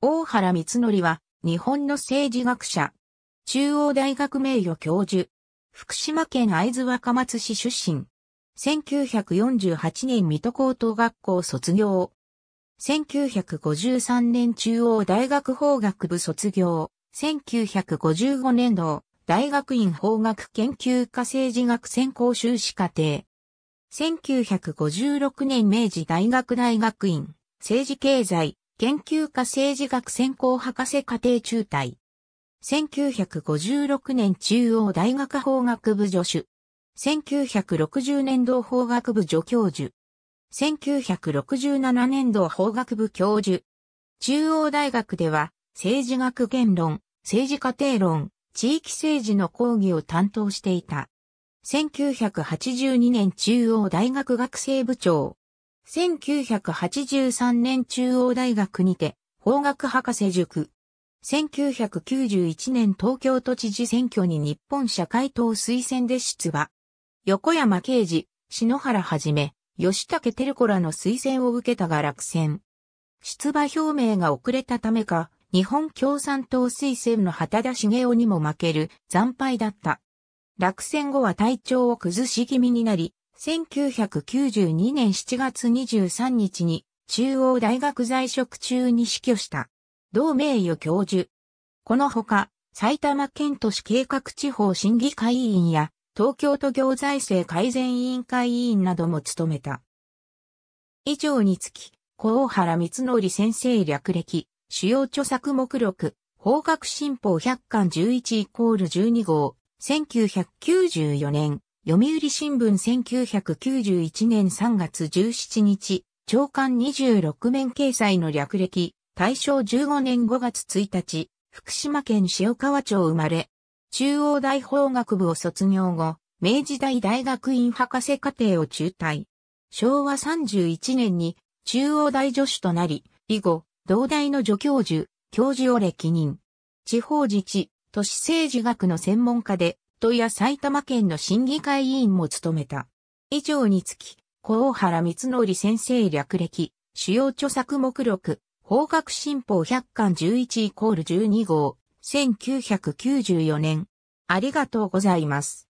大原光則は、日本の政治学者、中央大学名誉教授、福島県会津若松市出身、1948年水戸高等学校卒業、1953年中央大学法学部卒業、1955年度、大学院法学研究科政治学専攻修士課程、1956年明治大学大学院、政治経済、研究科政治学専攻博士課程中退。1956年中央大学法学部助手。1960年度法学部助教授。1967年度法学部教授。中央大学では、政治学言論、政治家庭論、地域政治の講義を担当していた。1982年中央大学学生部長。1983年中央大学にて、法学博士塾。1991年東京都知事選挙に日本社会党推薦で出馬。横山啓治、篠原はじめ、吉武照子らの推薦を受けたが落選。出馬表明が遅れたためか、日本共産党推薦の畑田茂雄にも負ける惨敗だった。落選後は体調を崩し気味になり、1992年7月23日に中央大学在職中に死去した。同名誉教授。このほか、埼玉県都市計画地方審議会委員や東京都行財政改善委員会委員なども務めた。以上につき、小原光則先生略歴、主要著作目録、法学新法100巻11イコール12号、1994年。読売新聞1991年3月17日、長官26面掲載の略歴、大正15年5月1日、福島県塩川町生まれ、中央大法学部を卒業後、明治大大学院博士課程を中退。昭和31年に中央大助手となり、以後、同大の助教授、教授を歴任。地方自治、都市政治学の専門家で、人や埼玉県の審議会委員も務めた。以上につき、小原光則先生略歴、主要著作目録、法学新法100巻11イコール12号、1994年。ありがとうございます。